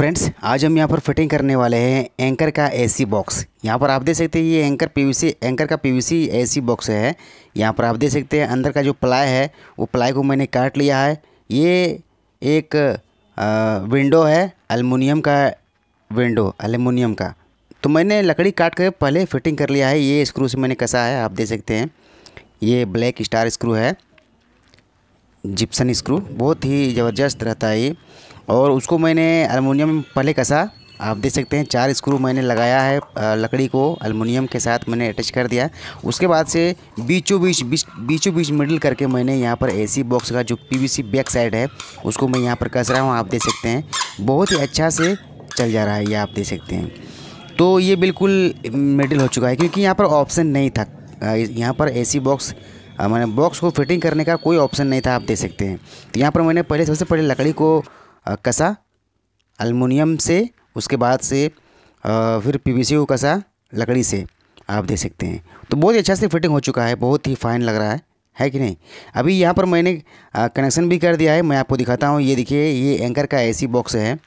friends आज हम यहाँ पर फिटिंग करने वाले हैं एंकर का एसी बॉक्स यहाँ पर आप देख सकते हैं ये एंकर पीवीसी एंकर का पीवीसी एसी बॉक्स है यहाँ पर आप देख सकते हैं अंदर का जो प्लाई है वो प्लाई को मैंने काट लिया है ये एक विंडो है अलमुनियम का विंडो अलमुनियम का तो मैंने लकड़ी काट कर पहले फिटिंग कर लिया है ये स्क्रू से मैंने कसा है आप देख सकते हैं ये ब्लैक स्टार स्क्रू है जिप्सन स्क्रू बहुत ही ज़बरदस्त रहता है ये और उसको मैंने अलमुनियम पहले कसा आप देख सकते हैं चार स्क्रू मैंने लगाया है लकड़ी को अलमुनियम के साथ मैंने अटैच कर दिया उसके बाद से बीचों बीच बीच बीचों बीच मिडिल करके मैंने यहाँ पर एसी बॉक्स का जो पीवीसी बैक साइड है उसको मैं यहाँ पर कस रहा हूँ आप देख सकते हैं बहुत ही अच्छा से चल जा रहा है ये आप देख सकते हैं तो ये बिल्कुल मिडिल हो चुका है क्योंकि यहाँ पर ऑप्शन नहीं था यहाँ पर ए बॉक्स मैंने बॉक्स को फिटिंग करने का कोई ऑप्शन नहीं था आप देख सकते हैं तो यहाँ पर मैंने पहले सबसे पहले लकड़ी को कसा अलमुनियम से उसके बाद से फिर पीवीसी को कसा लकड़ी से आप देख सकते हैं तो बहुत ही अच्छा से फिटिंग हो चुका है बहुत ही फाइन लग रहा है है कि नहीं अभी यहाँ पर मैंने कनेक्शन भी कर दिया है मैं आपको दिखाता हूँ ये देखिए ये एंकर का एसी बॉक्स है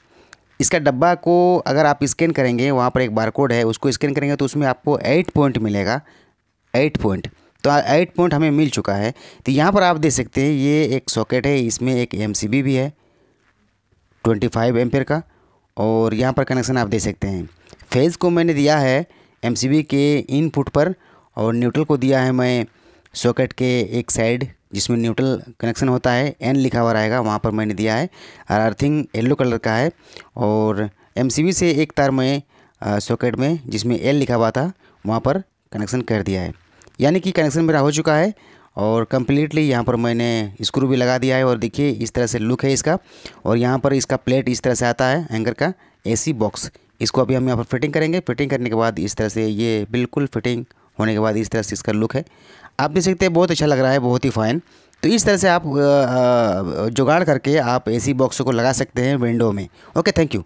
इसका डब्बा को अगर आप स्कैन करेंगे वहाँ पर एक बारकोड है उसको स्कैन करेंगे तो उसमें आपको एट पॉइंट मिलेगा एट पॉइंट तो एट पॉइंट हमें मिल चुका है तो यहाँ पर आप देख सकते हैं ये एक सॉकेट है इसमें एक एम भी है ट्वेंटी फाइव एम्पेयर का और यहाँ पर कनेक्शन आप दे सकते हैं फेज़ को मैंने दिया है एम के इनपुट पर और न्यूट्रल को दिया है मैं सॉकेट के एक साइड जिसमें न्यूट्रल कनेक्शन होता है एन लिखा हुआ रहेगा वहाँ पर मैंने दिया है और अर्थिंग येलो कलर का है और एम से एक तार मैं सॉकेट में जिसमें एल लिखा हुआ था वहाँ पर कनेक्शन कर दिया है यानी कि कनेक्शन मेरा हो चुका है और कम्प्लीटली यहाँ पर मैंने स्क्रू भी लगा दिया है और देखिए इस तरह से लुक है इसका और यहाँ पर इसका प्लेट इस तरह से आता है एंगर का एसी बॉक्स इसको अभी हम यहाँ पर फिटिंग करेंगे फिटिंग करने के बाद इस तरह से ये बिल्कुल फिटिंग होने के बाद इस तरह से इसका लुक है आप देख सकते हैं बहुत अच्छा लग रहा है बहुत ही फाइन तो इस तरह से आप जुगाड़ करके आप एसी बॉक्स को लगा सकते हैं विंडो में ओके थैंक यू